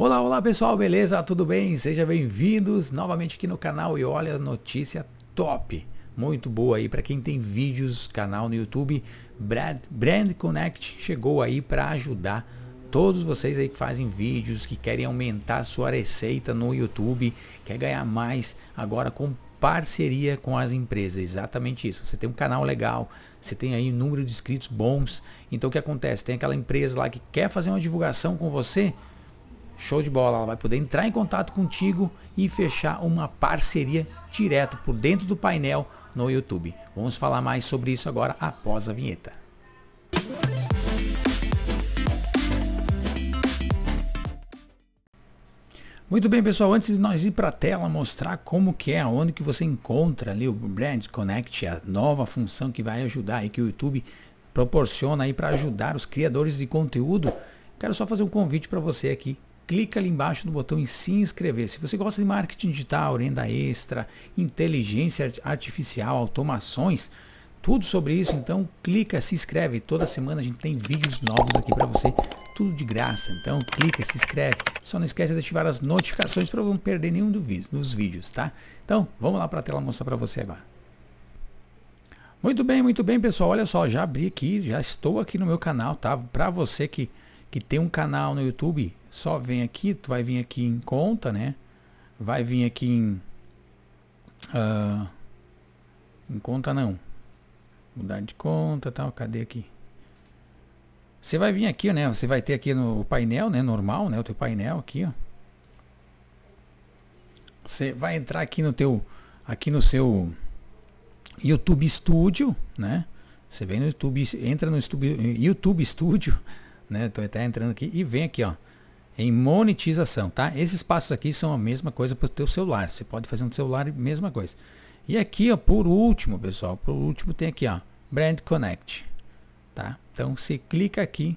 Olá, olá pessoal, beleza? Tudo bem? Sejam bem-vindos novamente aqui no canal e olha a notícia top, muito boa aí para quem tem vídeos, canal no YouTube, Brand, Brand Connect chegou aí para ajudar todos vocês aí que fazem vídeos, que querem aumentar sua receita no YouTube, quer ganhar mais agora com parceria com as empresas, exatamente isso. Você tem um canal legal, você tem aí um número de inscritos bons. Então o que acontece? Tem aquela empresa lá que quer fazer uma divulgação com você, Show de bola, ela vai poder entrar em contato contigo e fechar uma parceria direto por dentro do painel no YouTube. Vamos falar mais sobre isso agora após a vinheta. Muito bem, pessoal, antes de nós ir para a tela mostrar como que é, onde que você encontra ali o Brand Connect, a nova função que vai ajudar aí que o YouTube proporciona aí para ajudar os criadores de conteúdo, quero só fazer um convite para você aqui clica ali embaixo no botão em se inscrever. Se você gosta de marketing digital, renda extra, inteligência artificial, automações, tudo sobre isso, então clica, se inscreve. Toda semana a gente tem vídeos novos aqui para você, tudo de graça. Então clica, se inscreve. Só não esquece de ativar as notificações para não perder nenhum dos vídeos, tá? Então vamos lá para a tela mostrar para você agora. Muito bem, muito bem, pessoal. Olha só, já abri aqui, já estou aqui no meu canal, tá? Para você que, que tem um canal no YouTube, só vem aqui, tu vai vir aqui em conta, né? Vai vir aqui em... Uh, em conta não. Mudar de conta tal, cadê aqui? Você vai vir aqui, né? Você vai ter aqui no painel, né? Normal, né? O teu painel aqui, ó. Você vai entrar aqui no teu... Aqui no seu... YouTube Studio, né? Você vem no YouTube, entra no YouTube, YouTube Studio, né? Tô até entrando aqui e vem aqui, ó em monetização, tá? Esses passos aqui são a mesma coisa para o teu celular. Você pode fazer no celular, mesma coisa. E aqui, ó, por último, pessoal, por último tem aqui, ó, Brand Connect, tá? Então você clica aqui,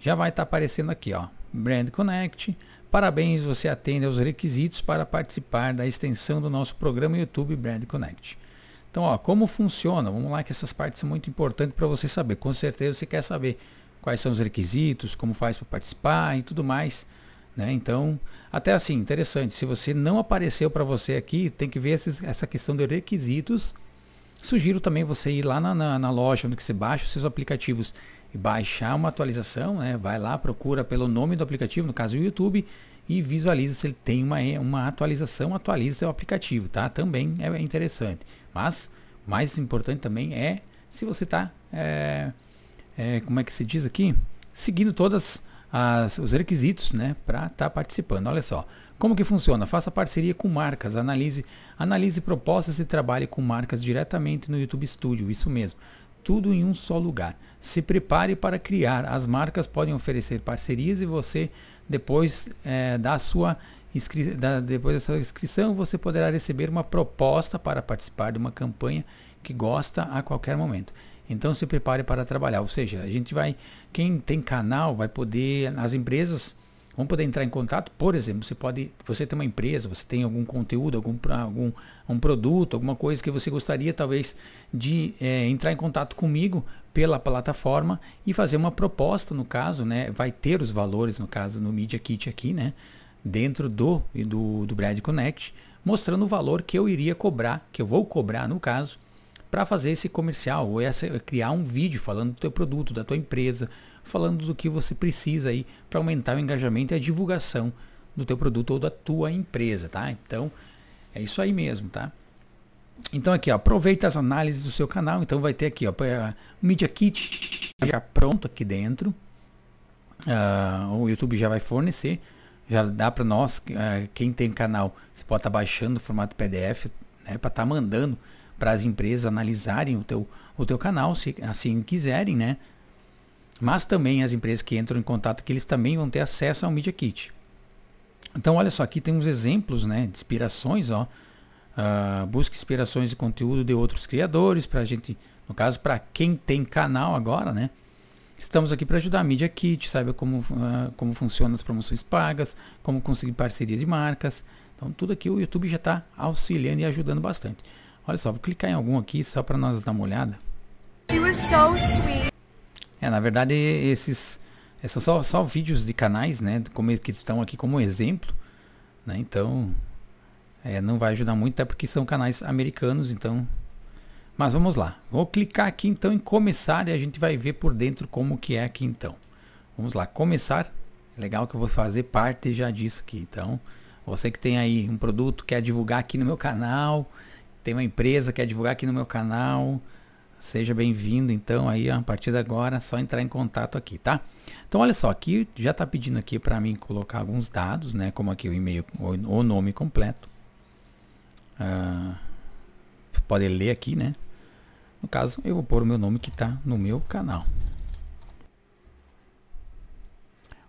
já vai estar tá aparecendo aqui, ó, Brand Connect. Parabéns, você atende aos requisitos para participar da extensão do nosso programa YouTube Brand Connect. Então, ó, como funciona? Vamos lá que essas partes são muito importantes para você saber. Com certeza você quer saber quais são os requisitos, como faz para participar e tudo mais. Né? Então, até assim, interessante. Se você não apareceu para você aqui, tem que ver esses, essa questão de requisitos. Sugiro também você ir lá na, na, na loja onde você baixa os seus aplicativos e baixar uma atualização. Né? Vai lá, procura pelo nome do aplicativo, no caso o YouTube, e visualiza se ele tem uma, é, uma atualização, atualiza seu aplicativo, tá? Também é interessante. Mas mais importante também é se você está, é, é, como é que se diz aqui, seguindo todas as, os requisitos né, para estar tá participando. Olha só. Como que funciona? Faça parceria com marcas, analise, analise propostas e trabalhe com marcas diretamente no YouTube Studio, isso mesmo. Tudo em um só lugar. Se prepare para criar. As marcas podem oferecer parcerias e você, depois é, da sua da, depois da sua inscrição, você poderá receber uma proposta para participar de uma campanha que gosta a qualquer momento. Então se prepare para trabalhar. Ou seja, a gente vai, quem tem canal vai poder, as empresas vão poder entrar em contato. Por exemplo, você pode, você tem uma empresa, você tem algum conteúdo, algum, algum um produto, alguma coisa que você gostaria talvez de é, entrar em contato comigo pela plataforma e fazer uma proposta, no caso, né? Vai ter os valores, no caso, no Media Kit aqui, né? Dentro do do, do Brad Connect, mostrando o valor que eu iria cobrar, que eu vou cobrar no caso para fazer esse comercial ou essa, criar um vídeo falando do teu produto, da tua empresa, falando do que você precisa aí para aumentar o engajamento e a divulgação do teu produto ou da tua empresa, tá? Então, é isso aí mesmo, tá? Então aqui, ó, aproveita as análises do seu canal, então vai ter aqui, ó, Media Kit já pronto aqui dentro. Uh, o YouTube já vai fornecer, já dá para nós, uh, quem tem canal, você pode estar tá baixando o formato PDF, né, para estar tá mandando para as empresas analisarem o teu, o teu canal, se assim quiserem, né? Mas também as empresas que entram em contato, que eles também vão ter acesso ao Media Kit. Então, olha só, aqui tem uns exemplos, né? De inspirações, ó. Uh, ah, busque inspirações de conteúdo de outros criadores, para a gente, no caso, para quem tem canal agora, né? Estamos aqui para ajudar a Media Kit, saiba como, uh, como funcionam as promoções pagas, como conseguir parcerias de marcas. Então, tudo aqui o YouTube já está auxiliando e ajudando bastante. Olha só, vou clicar em algum aqui só para nós dar uma olhada. É, na verdade, esses, esses são só, só vídeos de canais, né? Como, que estão aqui como exemplo. Né? Então, é, não vai ajudar muito, até porque são canais americanos, então... Mas vamos lá. Vou clicar aqui então em começar e a gente vai ver por dentro como que é aqui então. Vamos lá, começar. Legal que eu vou fazer parte já disso aqui. Então, você que tem aí um produto, quer divulgar aqui no meu canal, tem uma empresa, que quer divulgar aqui no meu canal, seja bem-vindo. Então, aí, a partir de agora, é só entrar em contato aqui, tá? Então, olha só, aqui já está pedindo aqui para mim colocar alguns dados, né? Como aqui o e-mail, ou o nome completo. Ah, pode ler aqui, né? No caso, eu vou pôr o meu nome que está no meu canal.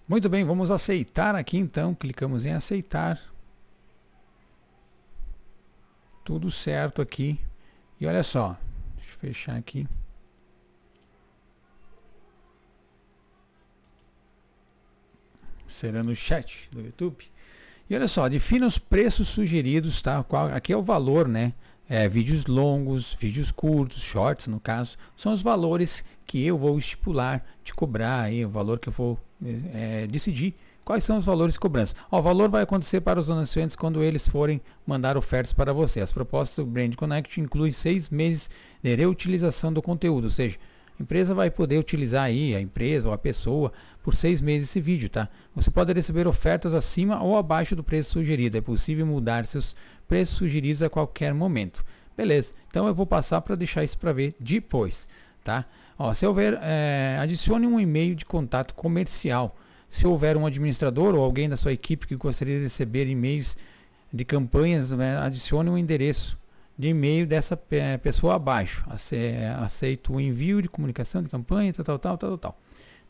Muito bem, vamos aceitar aqui então. Clicamos em aceitar. Tudo certo aqui. E olha só, deixa eu fechar aqui. Será no chat do YouTube. E olha só, defina os preços sugeridos, tá? Qual, aqui é o valor, né? É, vídeos longos, vídeos curtos, shorts no caso, são os valores que eu vou estipular de cobrar, aí, o valor que eu vou é, decidir Quais são os valores de cobrança? Ó, o valor vai acontecer para os anunciantes quando eles forem mandar ofertas para você. As propostas do Brand Connect incluem seis meses de reutilização do conteúdo, ou seja, a empresa vai poder utilizar aí, a empresa ou a pessoa, por seis meses esse vídeo, tá? Você pode receber ofertas acima ou abaixo do preço sugerido. É possível mudar seus preços sugeridos a qualquer momento. Beleza, então eu vou passar para deixar isso para ver depois, tá? Ó, se houver, é, adicione um e-mail de contato comercial se houver um administrador ou alguém da sua equipe que gostaria de receber e-mails de campanhas, né, adicione o um endereço de e-mail dessa é, pessoa abaixo. É, aceito o envio de comunicação de campanha, tal, tal, tal, tal, tal.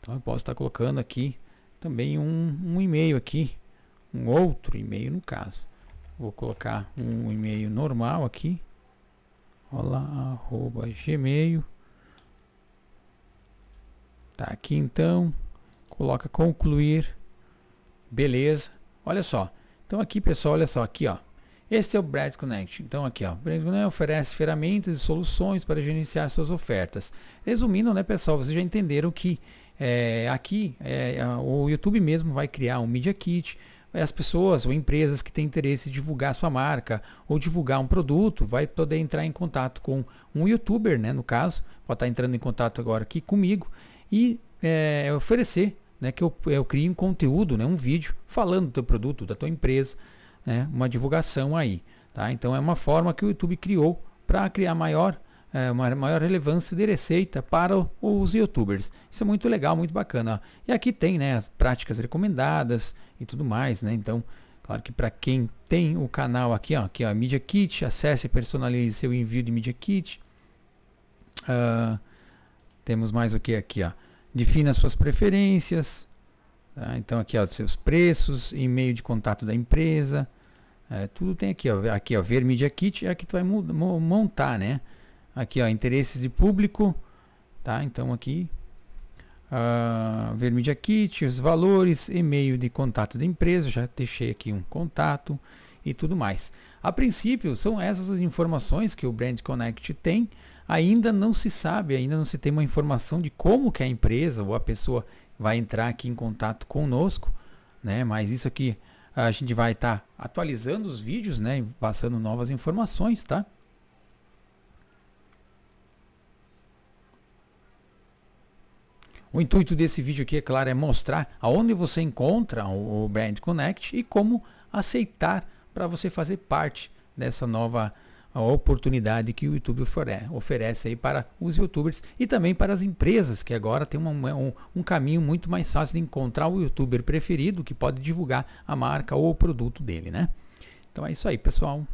Então eu posso estar colocando aqui também um, um e-mail aqui, um outro e-mail no caso. Vou colocar um e-mail normal aqui. Olá, arroba gmail. Tá aqui então coloca concluir, beleza, olha só, então aqui pessoal, olha só, aqui ó, esse é o Brad Connect, então aqui ó, Brad Connect oferece ferramentas e soluções para gerenciar suas ofertas, resumindo né pessoal, vocês já entenderam que é, aqui é, o YouTube mesmo vai criar um Media Kit, as pessoas ou empresas que têm interesse em divulgar sua marca ou divulgar um produto vai poder entrar em contato com um youtuber, né? No caso, pode estar entrando em contato agora aqui comigo e é, oferecer né, que eu, eu crie um conteúdo, né, um vídeo falando do teu produto, da tua empresa, né, uma divulgação aí. Tá? Então é uma forma que o YouTube criou para criar maior, é, uma maior relevância de receita para os youtubers. Isso é muito legal, muito bacana. Ó. E aqui tem né, as práticas recomendadas e tudo mais. Né? Então, claro que para quem tem o canal aqui, ó, aqui ó, Media Kit, acesse e personalize seu envio de Media Kit. Uh, temos mais o que aqui, ó. Defina suas preferências. Tá? Então aqui ó, seus preços, e-mail de contato da empresa. É, tudo tem aqui, ó. Aqui, ó, ver Media Kit é aqui que tu vai montar, né? Aqui, ó, interesses de público, tá? Então aqui, uh, ver Media Kit, os valores, e-mail de contato da empresa, já deixei aqui um contato e tudo mais. A princípio, são essas as informações que o Brand Connect tem, ainda não se sabe, ainda não se tem uma informação de como que a empresa ou a pessoa vai entrar aqui em contato conosco, né? Mas isso aqui a gente vai estar tá atualizando os vídeos, né? Passando novas informações, tá? O intuito desse vídeo aqui, é claro, é mostrar aonde você encontra o Brand Connect e como aceitar para você fazer parte dessa nova a oportunidade que o YouTube oferece aí para os youtubers e também para as empresas, que agora tem um, um, caminho muito mais fácil de encontrar o youtuber preferido que pode divulgar a marca ou o produto dele, né? Então é isso aí, pessoal.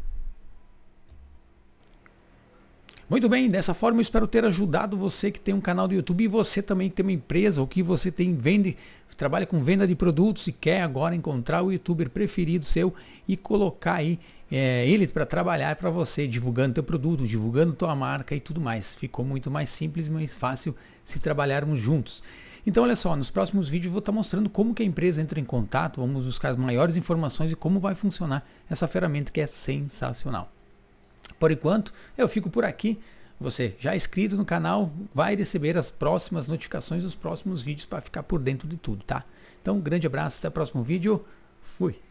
Muito bem, dessa forma eu espero ter ajudado você que tem um canal do YouTube e você também que tem uma empresa ou que você tem vende, trabalha com venda de produtos e quer agora encontrar o youtuber preferido seu e colocar aí é, ele para trabalhar é para você, divulgando teu produto, divulgando tua marca e tudo mais. Ficou muito mais simples, mais fácil se trabalharmos juntos. Então olha só, nos próximos vídeos vou estar tá mostrando como que a empresa entra em contato, vamos buscar as maiores informações e como vai funcionar essa ferramenta que é sensacional. Por enquanto, eu fico por aqui. Você já é inscrito no canal vai receber as próximas notificações dos próximos vídeos para ficar por dentro de tudo, tá? Então, um grande abraço, até o próximo vídeo. Fui.